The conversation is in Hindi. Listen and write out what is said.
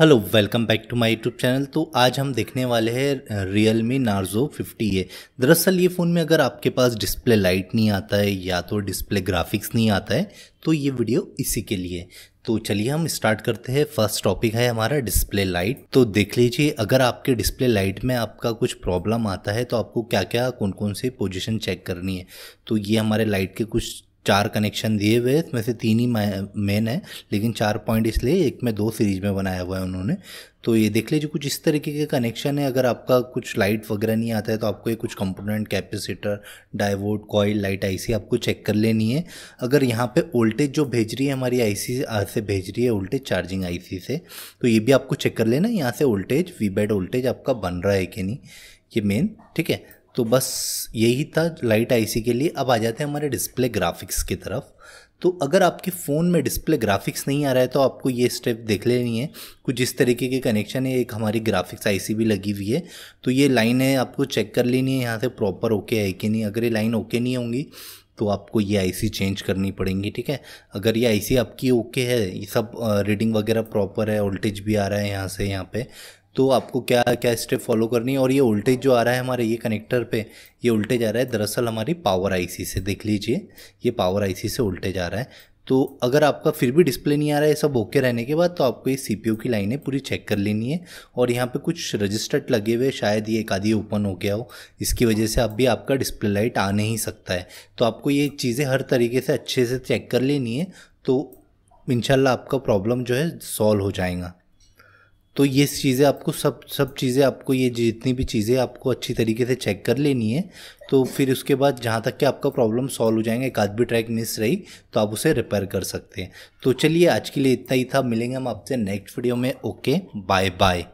hello welcome back to my YouTube channel तो आज हम देखने वाले हैं Realme Narzo fifty A दरअसल ये फ़ोन में अगर आपके पास डिस्प्ले लाइट नहीं आता है या तो डिस्प्ले ग्राफिक्स नहीं आता है तो ये वीडियो इसी के लिए तो चलिए हम स्टार्ट करते हैं फर्स्ट टॉपिक है हमारा डिस्प्ले लाइट तो देख लीजिए अगर आपके डिस्प्ले लाइट में आपका कुछ प्रॉब्लम आता है तो आपको क्या क्या कौन कौन से पोजिशन चेक करनी है तो ये हमारे लाइट के कुछ चार कनेक्शन दिए हुए इसमें से तीन ही मेन है लेकिन चार पॉइंट इसलिए एक में दो सीरीज में बनाया हुआ है उन्होंने तो ये देख लीजिए कुछ इस तरीके के कनेक्शन है अगर आपका कुछ लाइट वगैरह नहीं आता है तो आपको ये कुछ component capacitor diode coil light IC आपको चेक कर लेनी है अगर यहाँ पे वोल्टेज जो भेज रही है हमारी आईसी से भेज रही है वोल्टेज चार्जिंग आईसी से तो ये भी आपको चेक कर लेना यहाँ से वोल्टेज वी बैड वोल्टेज आपका बन रहा है कि नहीं ये मेन ठीक है तो बस यही था लाइट आईसी के लिए अब आ जाते हैं हमारे डिस्प्ले ग्राफिक्स की तरफ तो अगर आपके फ़ोन में डिस्प्ले ग्राफिक्स नहीं आ रहा है तो आपको ये स्टेप देख लेनी है कुछ इस तरीके के कनेक्शन है एक हमारी ग्राफिक्स आईसी भी लगी हुई है तो ये लाइन है आपको चेक कर लेनी है यहाँ से प्रॉपर ओके है कि नहीं अगर ये लाइन ओके नहीं होंगी तो आपको ये आईसी चेंज करनी पड़ेंगी ठीक है अगर ये आईसी आपकी ओके है ये सब रीडिंग वगैरह प्रॉपर है वोल्टेज भी आ रहा है यहाँ से यहाँ पे तो आपको क्या क्या स्टेप फॉलो करनी है और ये वोल्टेज जो आ रहा है हमारे ये कनेक्टर पे ये वोल्टेज आ रहा है दरअसल हमारी पावर आईसी से देख लीजिए ये पावर आईसी से वोल्टेज आ रहा है तो अगर आपका फिर भी डिस्प्ले नहीं आ रहा है सब ओके रहने के बाद तो आपको ये सीपीयू की लाइनें पूरी चेक कर लेनी है और यहाँ पे कुछ रजिस्टर्ड लगे हुए शायद ये एक आधी ओपन हो गया हो इसकी वजह से अब भी आपका डिस्प्ले लाइट आ नहीं सकता है तो आपको ये चीज़ें हर तरीके से अच्छे से चेक कर लेनी है तो इनशाला आपका प्रॉब्लम जो है सॉल्व हो जाएगा तो ये चीज़ें आपको सब सब चीज़ें आपको ये जितनी भी चीज़ें आपको अच्छी तरीके से चेक कर लेनी है तो फिर उसके बाद जहाँ तक कि आपका प्रॉब्लम सॉल्व हो जाएंगे एक आध भी ट्रैक मिस रही तो आप उसे रिपेयर कर सकते हैं तो चलिए आज के लिए इतना ही था मिलेंगे हम आपसे नेक्स्ट वीडियो में ओके बाय बाय